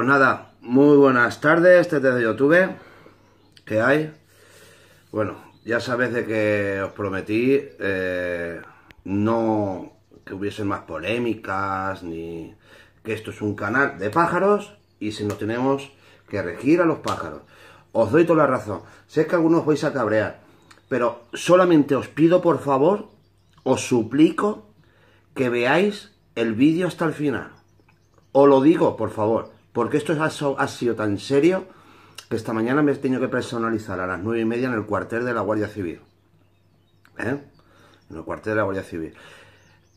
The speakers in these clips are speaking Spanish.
Pues nada, muy buenas tardes, desde de YouTube. ¿Qué hay? Bueno, ya sabéis de que os prometí eh, no que hubiesen más polémicas, ni que esto es un canal de pájaros y si nos tenemos que regir a los pájaros. Os doy toda la razón. Sé que algunos vais a cabrear, pero solamente os pido por favor, os suplico que veáis el vídeo hasta el final. Os lo digo, por favor. Porque esto ha, sido tan serio que esta mañana me he tenido que personalizar a las nueve y media en el cuartel de la Guardia Civil. ¿Eh? En el cuartel de la Guardia Civil.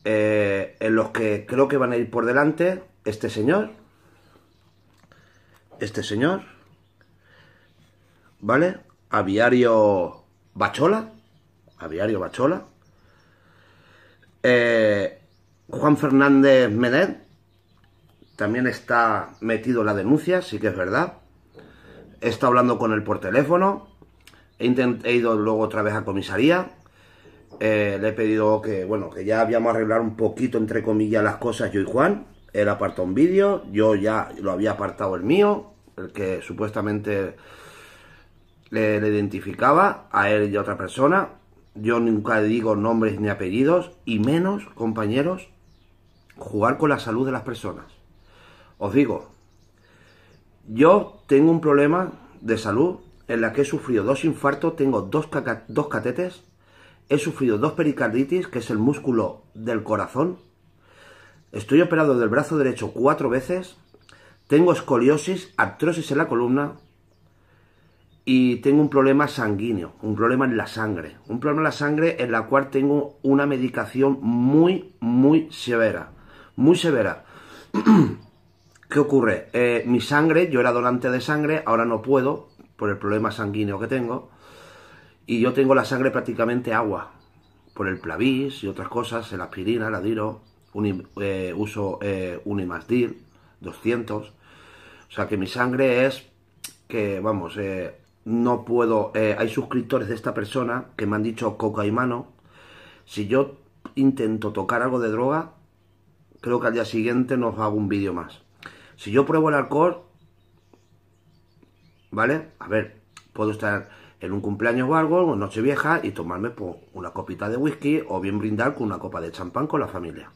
Eh, en los que creo que van a ir por delante este señor, este señor, ¿vale? Aviario Bachola, aviario Bachola, eh, Juan Fernández Menet, también está metido en la denuncia, sí que es verdad. He estado hablando con él por teléfono, he, ido luego otra vez a comisaría, eh, le he pedido que, bueno, que ya habíamos arreglado un poquito, entre comillas, las cosas yo y Juan. Él apartó un vídeo, yo ya lo había apartado el mío, el que supuestamente le, le, identificaba, a él y a otra persona. Yo nunca digo nombres ni apellidos, y menos, compañeros, jugar con la salud de las personas. Os digo, yo tengo un problema de salud en la que he sufrido dos infartos, tengo dos, dos catetes, he sufrido dos pericarditis, que es el músculo del corazón, estoy operado del brazo derecho cuatro veces, tengo escoliosis, artrosis en la columna y tengo un problema sanguíneo, un problema en la sangre, un problema en la sangre en la cual tengo una medicación muy, muy severa, muy severa. ¿Qué ocurre? Eh, mi sangre, yo era donante de sangre, ahora no puedo por el problema sanguíneo que tengo. Y yo tengo la sangre prácticamente agua, por el plavis y otras cosas, el aspirina, la diro, un, eh, uso eh, 200. O sea que mi sangre es que, vamos, eh, no puedo... Eh, hay suscriptores de esta persona que me han dicho coca y mano. Si yo intento tocar algo de droga, creo que al día siguiente nos hago un vídeo más. Si yo pruebo el alcohol, ¿vale? A ver, puedo estar en un cumpleaños o algo, en noche vieja, y tomarme pues, una copita de whisky o bien brindar con una copa de champán con la familia.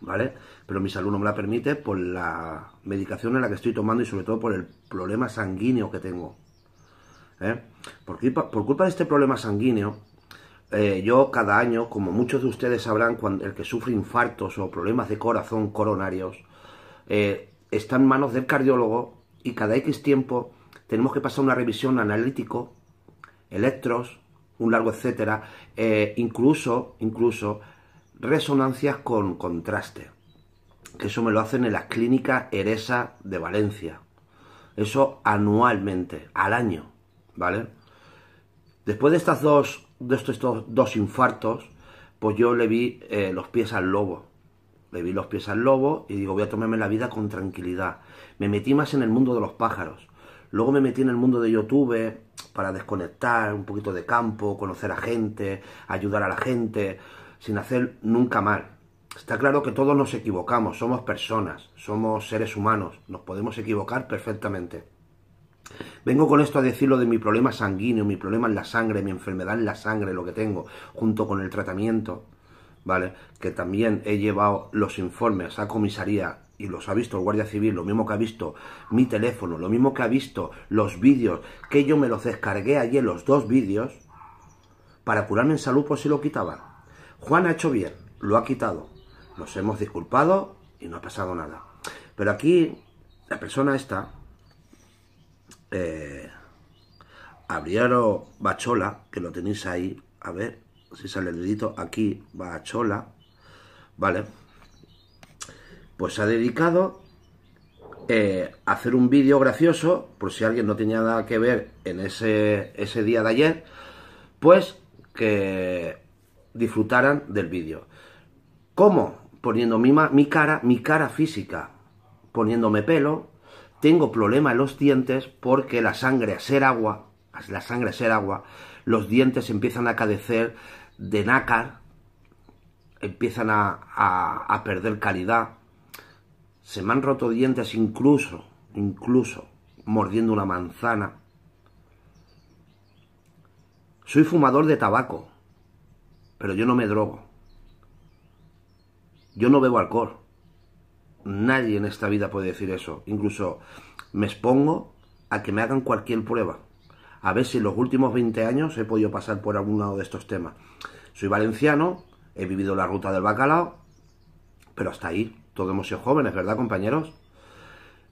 ¿Vale? Pero mi salud no me la permite por la medicación en la que estoy tomando y sobre todo por el problema sanguíneo que tengo. ¿Eh? Por, culpa, de este problema sanguíneo, eh, yo cada año, como muchos de ustedes sabrán, el que sufre infartos o problemas de corazón coronarios, eh, está en manos del cardiólogo y cada X tiempo tenemos que pasar una revisión analítico, electros, un largo etcétera, eh, incluso, incluso resonancias con contraste. Que eso me lo hacen en la clínica Eresa de Valencia. Eso anualmente, al año, ¿vale? Después de estas dos, de estos, dos infartos, pues yo le vi eh, los pies al lobo le vi los pies al lobo y digo, voy a tomarme la vida con tranquilidad. Me metí más en el mundo de los pájaros. Luego me metí en el mundo de YouTube para desconectar un poquito de campo, conocer a gente, ayudar a la gente, sin hacer nunca mal. Está claro que todos nos equivocamos, somos personas, somos seres humanos, nos podemos equivocar perfectamente. Vengo con esto a decirlo de mi problema sanguíneo, mi problema en la sangre, mi enfermedad en la sangre, lo que tengo, junto con el tratamiento. ¿vale? Que también he llevado los informes a comisaría y los ha visto el Guardia Civil, lo mismo que ha visto mi teléfono, lo mismo que ha visto los vídeos, que yo me los descargué ayer, los dos vídeos, para curarme en salud por si lo quitaban. Juan ha hecho bien, lo ha quitado. Nos hemos disculpado y no ha pasado nada. Pero aquí, la persona está. eh, Bachola, que lo tenéis ahí, a ver, si sale el dedito, aquí va a Chola, ¿vale? Pues se ha dedicado eh, a hacer un vídeo gracioso, por si alguien no tenía nada que ver en ese, ese día de ayer, pues que disfrutaran del vídeo. ¿Cómo? Poniendo mi, mi cara, mi cara física, poniéndome pelo, tengo problema en los dientes porque la sangre a ser agua, la sangre a ser agua, los dientes empiezan a cadecer de nácar, empiezan a, a perder calidad. Se me han roto dientes incluso, incluso, mordiendo una manzana. Soy fumador de tabaco, pero yo no me drogo. Yo no bebo alcohol. Nadie en esta vida puede decir eso. Incluso me expongo a que me hagan cualquier prueba a ver si en los últimos 20 años he podido pasar por alguno de estos temas. Soy valenciano, he vivido la ruta del bacalao, pero hasta ahí, todos hemos sido jóvenes, ¿verdad, compañeros?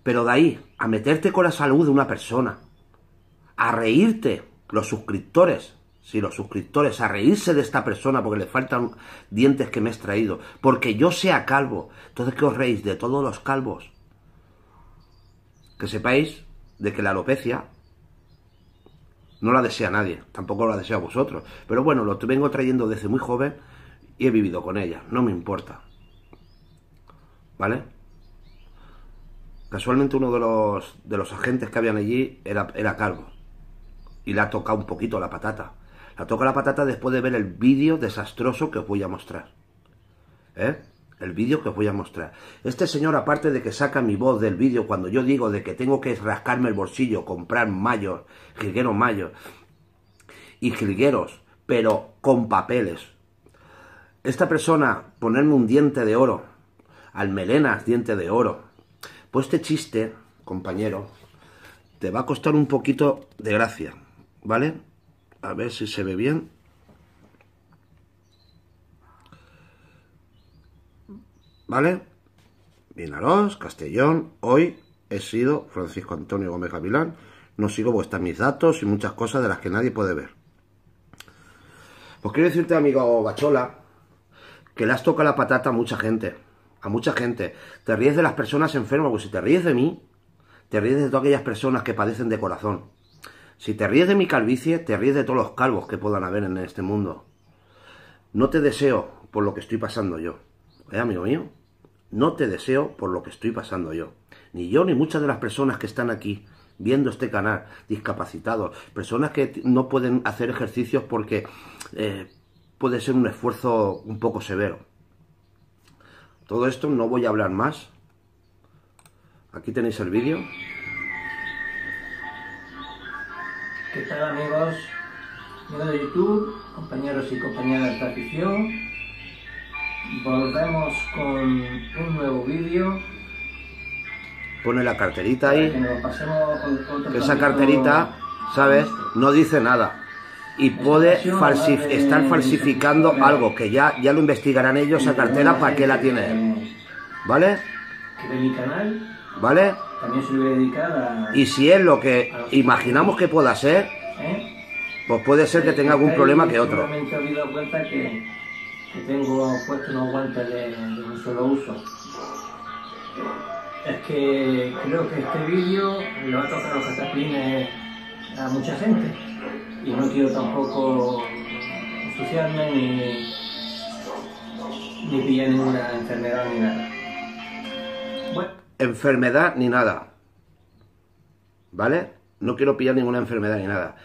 Pero de ahí, a meterte con la salud de una persona, a reírte, los suscriptores, si los suscriptores, a reírse de esta persona porque le faltan dientes que me he extraído, porque yo sea calvo, entonces que os reís de todos los calvos. Que sepáis de que la alopecia no la desea nadie, tampoco la desea vosotros. Pero bueno, lo vengo trayendo desde muy joven y he vivido con ella, no me importa. ¿Vale? Casualmente uno de los, agentes que habían allí era, era calvo. Y le ha tocado un poquito la patata. La toca la patata después de ver el vídeo desastroso que os voy a mostrar. ¿Eh? el vídeo que os voy a mostrar. Este señor, aparte de que saca mi voz del vídeo cuando yo digo de que tengo que rascarme el bolsillo, comprar mayo jilgueros mayo y jilgueros, pero con papeles. Esta persona, ponerme un diente de oro, al melena, diente de oro. Pues este chiste, compañero, te va a costar un poquito de gracia, ¿vale? A ver si se ve bien. ¿Vale? Vinaros, Castellón, hoy he sido Francisco Antonio Gómez Gavilán. No sigo vuestras mis datos y muchas cosas de las que nadie puede ver. Pues quiero decirte, amigo Bachola, que le has tocado la patata a mucha gente. A mucha gente. Te ríes de las personas enfermas, pues si te ríes de mí, te ríes de todas aquellas personas que padecen de corazón. Si te ríes de mi calvicie, te ríes de todos los calvos que puedan haber en este mundo. No te deseo por lo que estoy pasando yo. ¿Eh, amigo mío? No te deseo por lo que estoy pasando yo. Ni yo ni muchas de las personas que están aquí viendo este canal, discapacitados, personas que no pueden hacer ejercicios porque eh, puede ser un esfuerzo un poco severo. Todo esto no voy a hablar más. Aquí tenéis el vídeo. ¿Qué tal amigos? de YouTube, compañeros y compañeras de afición volvemos con un nuevo vídeo. Pone la carterita ahí. Que Esa carterita, ¿sabes? No dice nada. Y puede falsif estar falsificando algo, que ya, ya lo investigarán ellos esa cartera para que la tiene ¿Vale? De mi canal. ¿Vale? También se y si es lo que imaginamos que pueda ser, ¿Eh? pues puede ser que tenga algún problema que otro que tengo puesto unos guantes de, un solo uso. Es que creo que este vídeo lo ha tocado los cataplines eh, a mucha gente y no quiero tampoco ensuciarme ni, ni pillar ninguna enfermedad ni nada. Bueno. Enfermedad ni nada. ¿Vale? No quiero pillar ninguna enfermedad ni nada.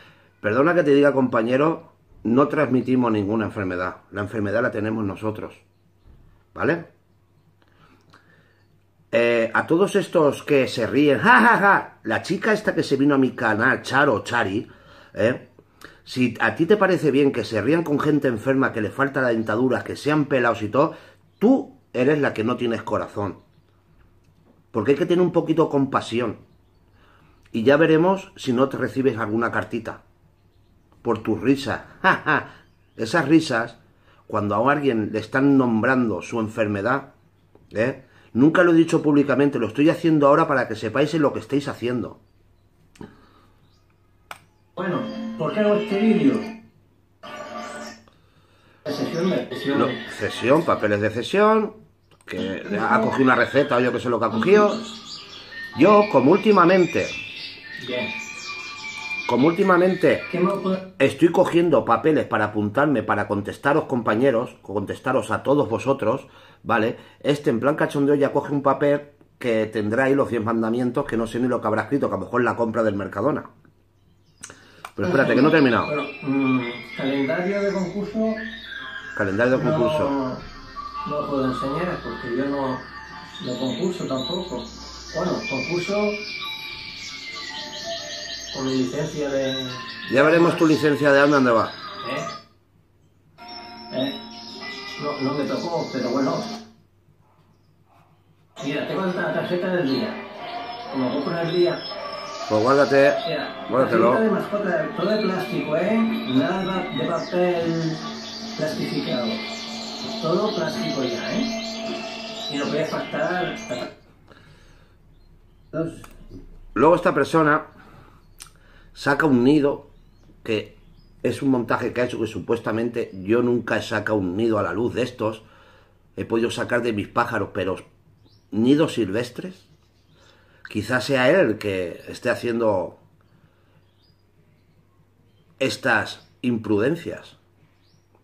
Perdona que te diga, compañero, no transmitimos ninguna enfermedad. La enfermedad la tenemos nosotros. ¿Vale? Eh, a todos estos que se ríen, jajaja, ja, ja, la chica esta que se vino a mi canal, Charo Chari, ¿eh? si a ti te parece bien que se rían con gente enferma, que le falta la dentadura, que sean pelados y todo, tú eres la que no tienes corazón. Porque hay que tener un poquito de compasión. Y ya veremos si no te recibes alguna cartita por tus risas. ¡Ja, Esas risas, cuando a alguien le están nombrando su enfermedad, ¿eh? Nunca lo he dicho públicamente, lo estoy haciendo ahora para que sepáis en lo que estáis haciendo. Bueno, ¿por qué hago este vídeo? Sesión, no, cesión, papeles de sesión que ha cogido una receta o yo que sé lo que ha cogido. Yo, como últimamente... Como últimamente estoy cogiendo papeles para apuntarme, para contestaros compañeros, contestaros a todos vosotros, ¿vale? Este en plan cachondeo ya coge un papel que tendrá ahí los 10 mandamientos que no sé ni lo que habrá escrito, que a lo mejor la compra del Mercadona. Pero espérate, que no he terminado. Bueno, mm, calendario de concurso. Calendario de concurso. No, puedo enseñar porque yo no, no concurso tampoco. Bueno, concurso con mi licencia de... Ya veremos tu licencia de dónde va. ¿Eh? ¿Eh? No, no me tocó, pero bueno. Mira, tengo la tarjeta del día. Como compro en el día... Pues guárdate, Mira, guárdatelo. todo de plástico, ¿eh? Nada de papel plastificado. Todo plástico ya, ¿eh? Y lo voy a faltar... Luego esta persona saca un nido que es un montaje que ha hecho que supuestamente yo nunca he sacado un nido a la luz de estos. He podido sacar de mis pájaros, pero nidos silvestres. Quizás sea él el que esté haciendo estas imprudencias,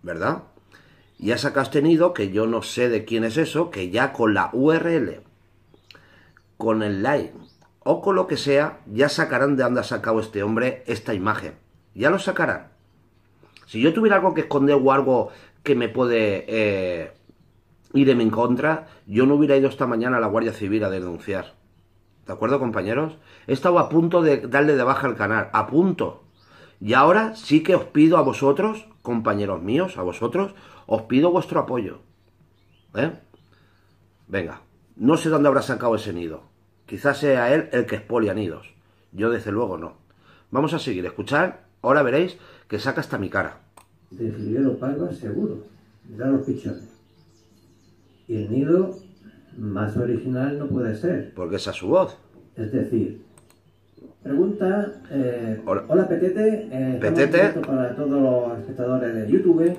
¿verdad? Y ha sacado este nido que yo no sé de quién es eso, que ya con la URL, con el like, o con lo que sea, ya sacarán de dónde ha sacado este hombre esta imagen. Ya lo sacarán. Si yo tuviera algo que esconder o algo que me puede eh, ir en mi contra, yo no hubiera ido esta mañana a la Guardia Civil a denunciar. ¿De acuerdo, compañeros? He estado a punto de darle de baja al canal, a punto. Y ahora sí que os pido a vosotros, compañeros míos, a vosotros, os pido vuestro apoyo. ¿Eh? Venga, no sé dónde habrá sacado ese nido. Quizás sea él el que expolia nidos. Yo desde luego no. Vamos a seguir, escuchar. Ahora veréis que saca hasta mi cara. De lo seguro, da los pichones. Y el nido más original no puede ser. Porque esa a su voz. Es decir, pregunta... Eh, hola. Petete. Eh, Petete. Para todos los espectadores de YouTube.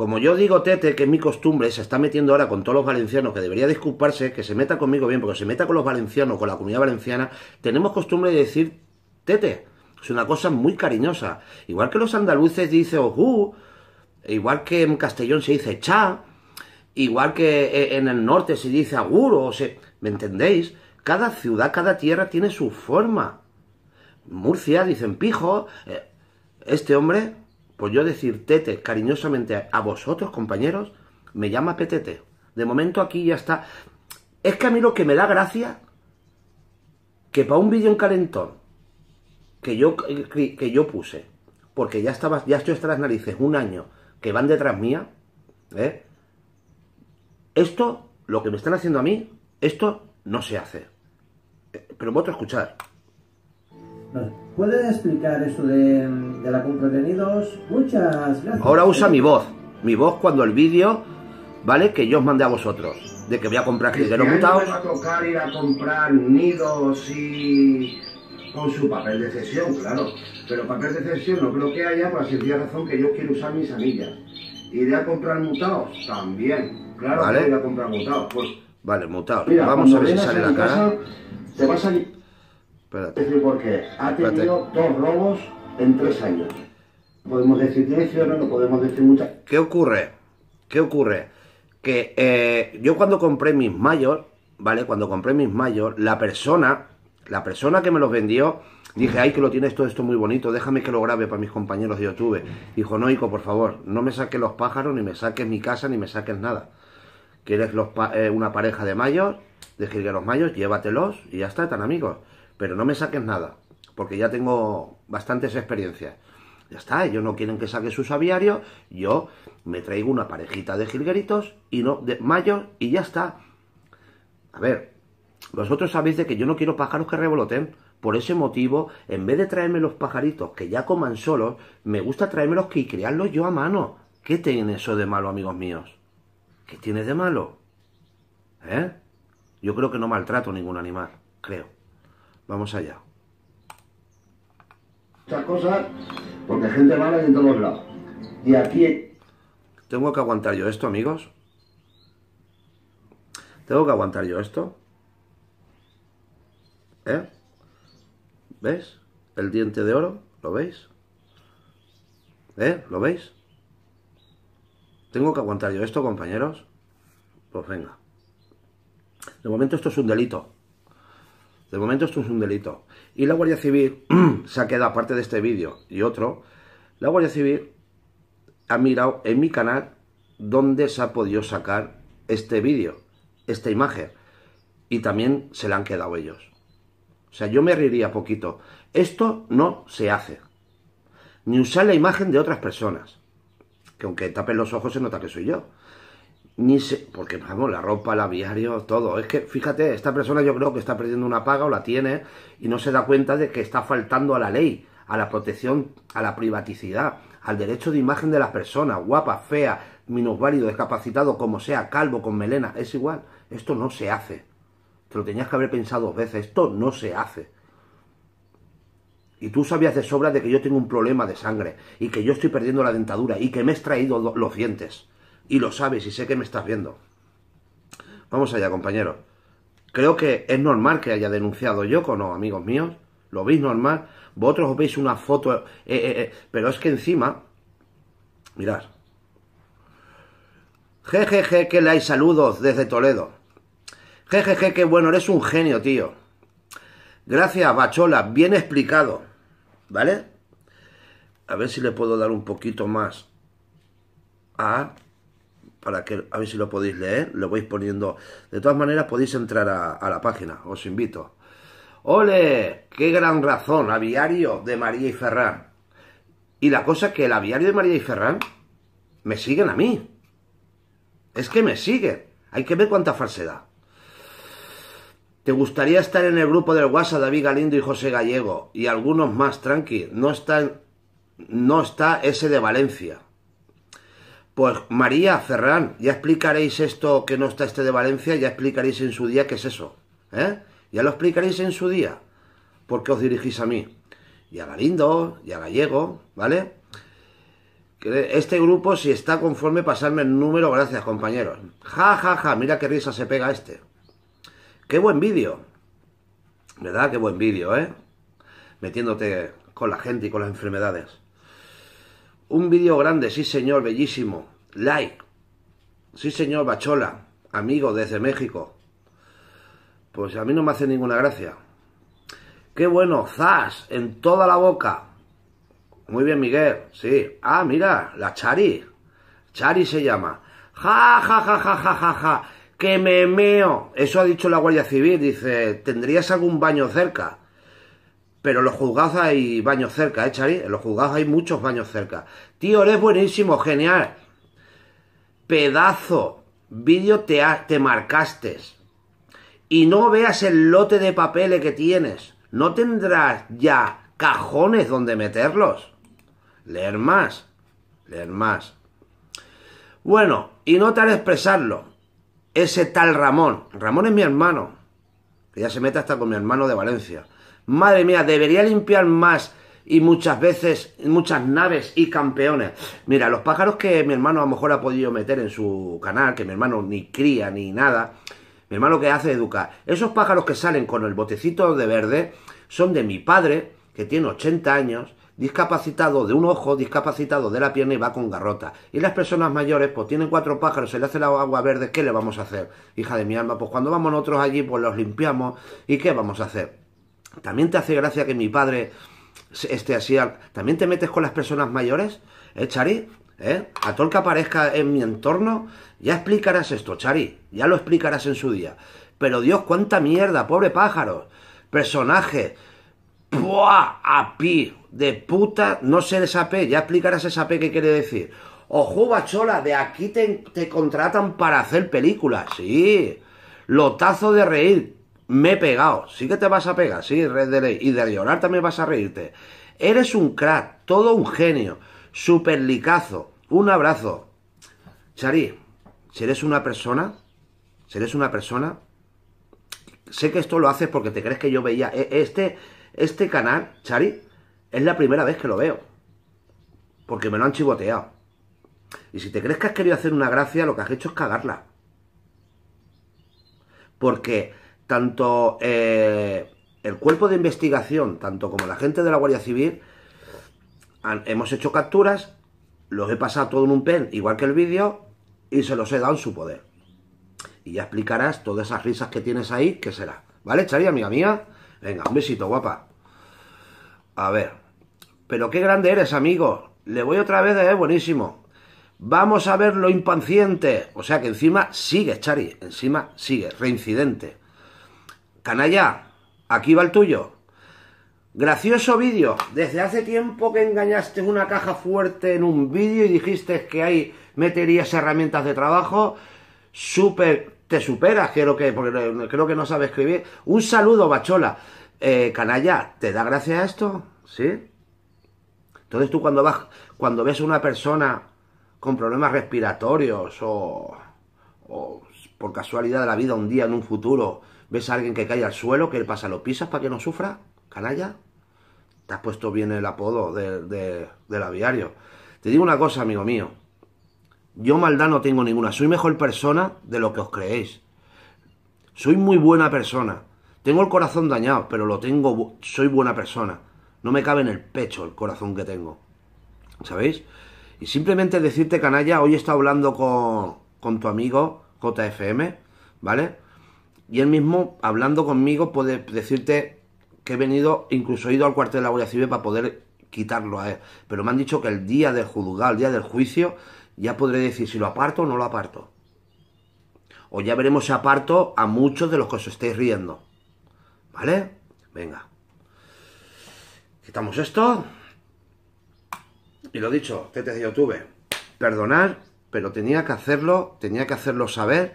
Como yo digo, Tete, que es mi costumbre, se está metiendo ahora con todos los valencianos, que debería disculparse, que se meta conmigo bien, porque se meta con los valencianos, con la comunidad valenciana, tenemos costumbre de decir Tete. Es una cosa muy cariñosa. Igual que los andaluces dicen oju igual que en Castellón se dice Cha, igual que eh, en el norte se dice Aguro, o se... ¿me entendéis? Cada ciudad, cada tierra tiene su forma. Murcia dicen pijo. Eh, este hombre pues yo decir tete cariñosamente a vosotros, compañeros, me llama petete De momento aquí ya está. Es que a mí lo que me da gracia, que para un vídeo en calentón, que yo, que yo puse, porque ya, ya estoy hasta las narices, un año, que van detrás mía, ¿eh? esto, lo que me están haciendo a mí, esto no se hace. Eh, pero voto a escuchar. ¿Puedes explicar eso de, de la compra de nidos? Muchas gracias. Ahora usa mi voz. Mi voz cuando el vídeo, ¿vale? Que yo os mandé a vosotros. De que voy a comprar que los mutados. va a tocar ir a comprar nidos y con su papel de cesión, claro. Pero papel de cesión no creo que haya por pues la sencilla razón que yo quiero usar mis anillas. Iré a comprar mutados también. Claro ¿Vale? a comprar mutados. Pues, vale, mutados. Vamos a ver si sale la cara. te vas a qué. Ha tenido dos robos en tres años. Podemos decir o no podemos decir muchas. ¿Qué ocurre? ¿Qué ocurre? Que eh, yo cuando compré mis mayos, ¿vale? Cuando compré mis mayores la persona, la persona que me los vendió, dije, ay, que lo tienes todo esto muy bonito, déjame que lo grabe para mis compañeros de YouTube. Dijo, noico, por favor, no me saques los pájaros, ni me saques mi casa, ni me saques nada. ¿Quieres los eh, una pareja de mayos? De los mayos, llévatelos y ya está, están amigos pero no me saques nada, porque ya tengo bastantes experiencias. Ya está, ellos no quieren que saque sus aviarios, yo me traigo una parejita de jilgueritos y no, de mayo y ya está. A ver, vosotros sabéis de que yo no quiero pájaros que revoloten. Por ese motivo, en vez de traerme los pajaritos que ya coman solos, me gusta traérmelos que y criarlos yo a mano. ¿Qué tiene eso de malo, amigos míos? ¿Qué tiene de malo? ¿Eh? Yo creo que no maltrato ningún animal, creo. Vamos allá. Muchas cosas, porque gente vale de todos lados. Y aquí... ¿Tengo que aguantar yo esto, amigos? ¿Tengo que aguantar yo esto? ¿Eh? ¿Ves? El diente de oro, ¿lo veis? ¿Eh? ¿Lo veis? ¿Tengo que aguantar yo esto, compañeros? Pues venga. De momento esto es un delito. De momento esto es un delito. Y la Guardia Civil se ha quedado, aparte de este vídeo y otro, la Guardia Civil ha mirado en mi canal dónde se ha podido sacar este vídeo, esta imagen. Y también se la han quedado ellos. O sea, yo me reiría poquito. Esto no se hace. Ni usar la imagen de otras personas. Que aunque tapen los ojos se nota que soy yo ni se, porque vamos, la ropa, la aviario, todo. Es que fíjate, esta persona yo creo que está perdiendo una paga o la tiene y no se da cuenta de que está faltando a la ley, a la protección, a la privaticidad, al derecho de imagen de las personas, guapa, fea, minusválido, discapacitado, como sea, calvo, con melena, es igual. Esto no se hace. Te lo tenías que haber pensado dos veces. Esto no se hace. Y tú sabías de sobra de que yo tengo un problema de sangre y que yo estoy perdiendo la dentadura y que me he extraído los dientes y lo sabes y sé que me estás viendo. Vamos allá, compañeros. Creo que es normal que haya denunciado yo con los amigos míos. ¿Lo veis normal? Vosotros os veis una foto... Eh, eh, eh, pero es que encima... Mirad. Jejeje, que le hay saludos desde Toledo. Jejeje, que bueno, eres un genio, tío. Gracias, Bachola, bien explicado. ¿Vale? A ver si le puedo dar un poquito más. A para que a ver si lo podéis leer, lo vais poniendo. De todas maneras podéis entrar a, la página, os invito. ¡Ole! ¡Qué gran razón! Aviario de María y ferrán Y la cosa es que el aviario de María y ferrán me siguen a mí. Es que me siguen. Hay que ver cuánta falsedad. ¿Te gustaría estar en el grupo del WhatsApp David Galindo y José Gallego? Y algunos más, tranqui. No está, no está ese de Valencia. Pues María, Ferrán, ya explicaréis esto que no está este de Valencia, ya explicaréis en su día qué es eso. ¿eh? Ya lo explicaréis en su día. ¿Por qué os dirigís a mí. Y a Galindo, y a Gallego, ¿vale? Este grupo, si está conforme, pasarme el número, gracias compañeros. Ja, ja, ja, mira qué risa se pega este. Qué buen vídeo. ¿Verdad? Qué buen vídeo, ¿eh? Metiéndote con la gente y con las enfermedades. Un vídeo grande, sí señor, bellísimo. Like. Sí señor, Bachola, amigo desde México. Pues a mí no me hace ninguna gracia. Qué bueno, zas, en toda la boca. Muy bien, Miguel, sí. Ah, mira, la Chari. Chari se llama. Ja, ja, ja, ja, ja, ja, ja. Que me meo. Eso ha dicho la Guardia Civil. Dice, ¿tendrías algún baño cerca? pero los juzgados hay baños cerca, ¿eh, Chari? En los juzgados hay muchos baños cerca. Tío, eres buenísimo, genial. Pedazo. Vídeo te, te marcaste. Y no veas el lote de papeles que tienes. No tendrás ya cajones donde meterlos. Leer más. Leer más. Bueno, y no tal expresarlo. Ese tal Ramón. Ramón es mi hermano. Que ya se mete hasta con mi hermano de Valencia. Madre mía, debería limpiar más y muchas veces, muchas naves y campeones. Mira, los pájaros que mi hermano a lo mejor ha podido meter en su canal, que mi hermano ni cría ni nada, mi hermano que hace educar. Esos pájaros que salen con el botecito de verde son de mi padre, que tiene 80 años, discapacitado de un ojo, discapacitado de la pierna y va con garrota. Y las personas mayores, pues tienen cuatro pájaros, se le hace la agua verde, ¿qué le vamos a hacer? Hija de mi alma, pues cuando vamos nosotros allí, pues los limpiamos y ¿qué vamos a hacer? ¿También te hace gracia que mi padre esté así? ¿También te metes con las personas mayores? ¿Eh, Chari? ¿Eh? A todo el que aparezca en mi entorno, ya explicarás esto, Chari. Ya lo explicarás en su día. Pero Dios, cuánta mierda, pobre pájaro. Personaje. ¡Puah! A pi. De puta, no sé esa P. Ya explicarás esa P qué quiere decir. Ojo, bachola, de aquí te contratan para hacer películas. Sí. Lotazo de reír me he pegado. Sí que te vas a pegar, sí, Red de Ley. Y de llorar también vas a reírte. Eres un crack, todo un genio. licazo. Un abrazo. Chari, si eres una persona, si eres una persona, sé que esto lo haces porque te crees que yo veía. E, este, este canal, Chari, es la primera vez que lo veo. Porque me lo han chivoteado. Y si te crees que has querido hacer una gracia, lo que has hecho es cagarla. Porque tanto eh, el cuerpo de investigación, tanto como la gente de la Guardia Civil, hemos hecho capturas, los he pasado todo en un pen, igual que el vídeo, y se los he dado en su poder. Y ya explicarás todas esas risas que tienes ahí, qué será. ¿Vale, Charly, amiga mía? Venga, un besito, guapa. A ver. Pero qué grande eres, amigo. Le voy otra vez, eh, buenísimo. Vamos a ver lo impaciente. O sea que encima sigue, Chari. Encima sigue, reincidente. Canalla, aquí va el tuyo. Gracioso vídeo. Desde hace tiempo que engañaste una caja fuerte en un vídeo y dijiste que ahí meterías herramientas de trabajo. super, te superas, creo que, creo que no sabes escribir. Un saludo, Bachola. Eh, canalla, ¿te da gracia esto? ¿Sí? Entonces tú cuando vas, cuando ves a una persona con problemas respiratorios o, o por casualidad de la vida un día en un futuro, ¿Ves a alguien que cae al suelo? él pasa? ¿Lo pisas para que no sufra? ¿Canalla? Te has puesto bien el apodo del aviario. Te digo una cosa, amigo mío. Yo maldad no tengo ninguna. Soy mejor persona de lo que os creéis. Soy muy buena persona. Tengo el corazón dañado, pero lo tengo. Soy buena persona. No me cabe en el pecho el corazón que tengo. ¿Sabéis? Y simplemente decirte, canalla, hoy he estado hablando con, con tu amigo JFM, ¿vale? y él mismo, hablando conmigo, puede decirte que he venido, incluso he ido al cuartel de la Guardia Civil para poder quitarlo a él. Pero me han dicho que el día del juzgado, el día del juicio, ya podré decir si lo aparto o no lo aparto. O ya veremos si aparto a muchos de los que os estáis riendo. ¿Vale? Venga. Quitamos esto. Y lo dicho, de YouTube. Perdonar, pero tenía que hacerlo, tenía que hacerlo saber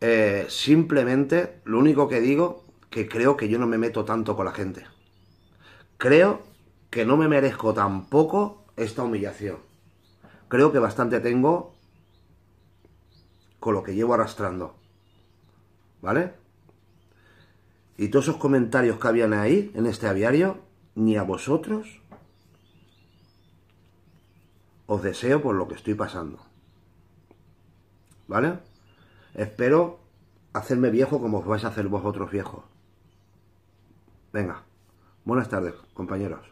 eh, simplemente lo único que digo, que creo que yo no me meto tanto con la gente. Creo que no me merezco tampoco esta humillación. Creo que bastante tengo con lo que llevo arrastrando. ¿Vale? Y todos esos comentarios que habían ahí, en este aviario, ni a vosotros os deseo por lo que estoy pasando. ¿Vale? Espero hacerme viejo como os vais a hacer vosotros viejos. Venga, buenas tardes, compañeros.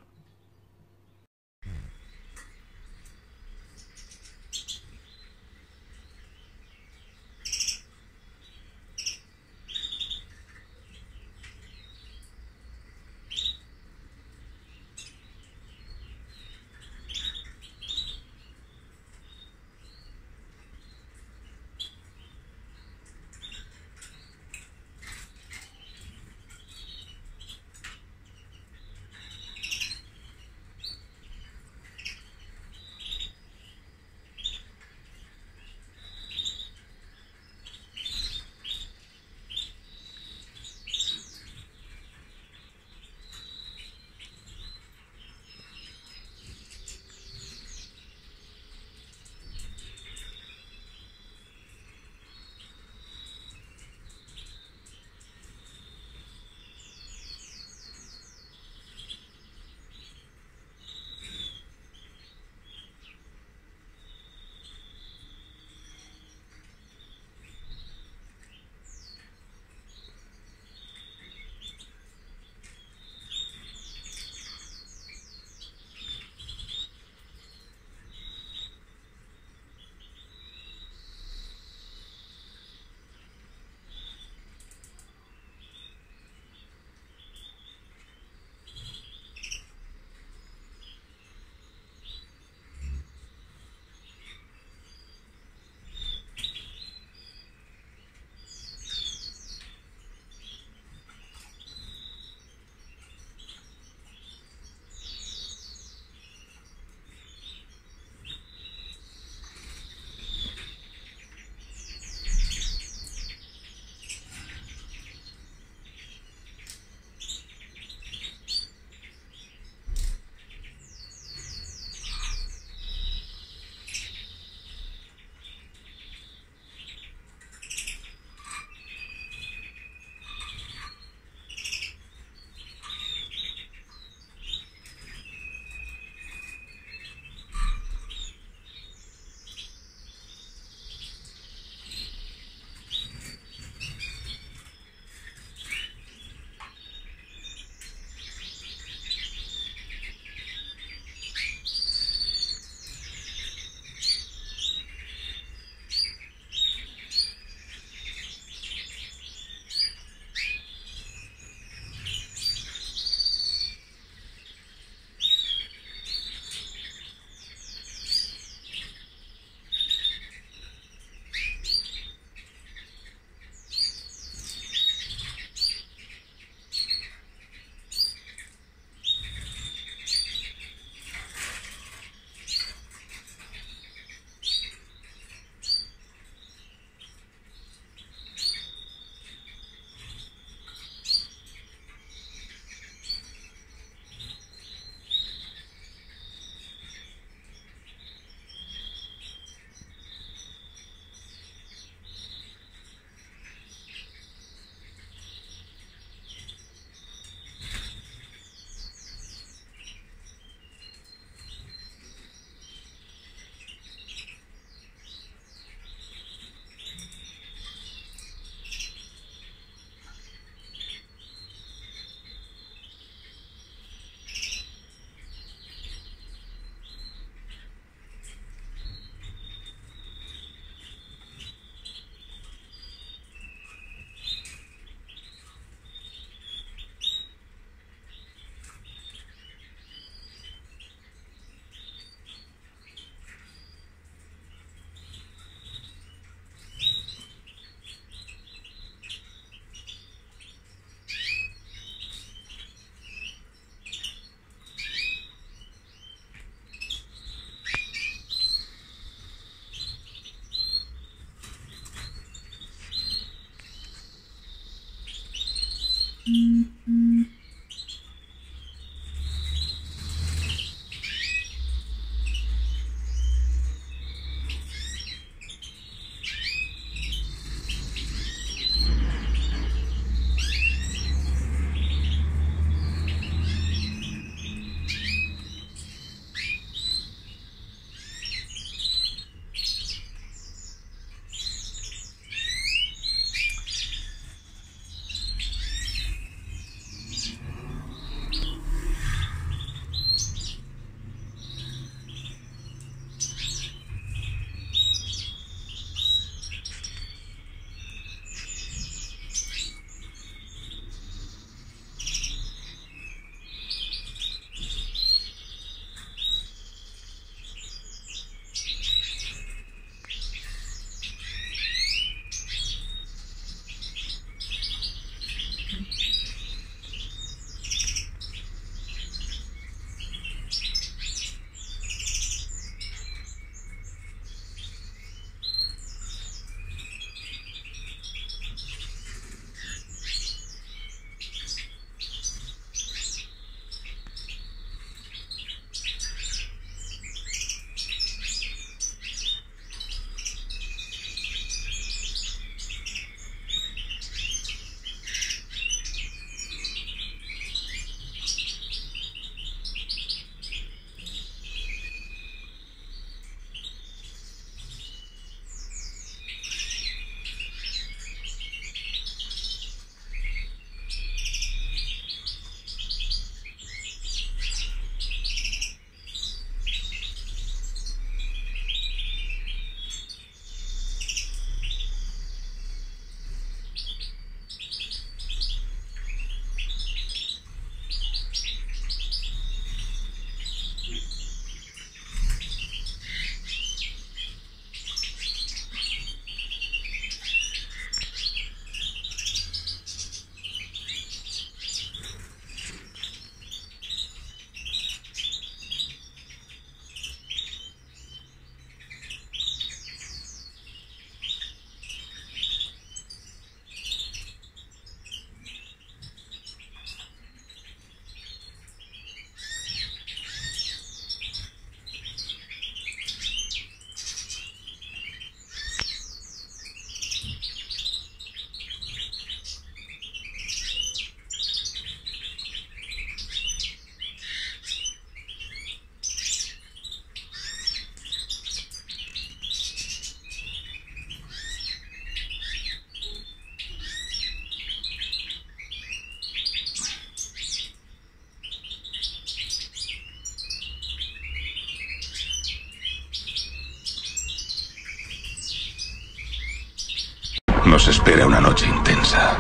espera una noche intensa.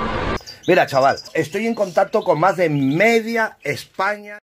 Mira, chaval, estoy en contacto con más de media España.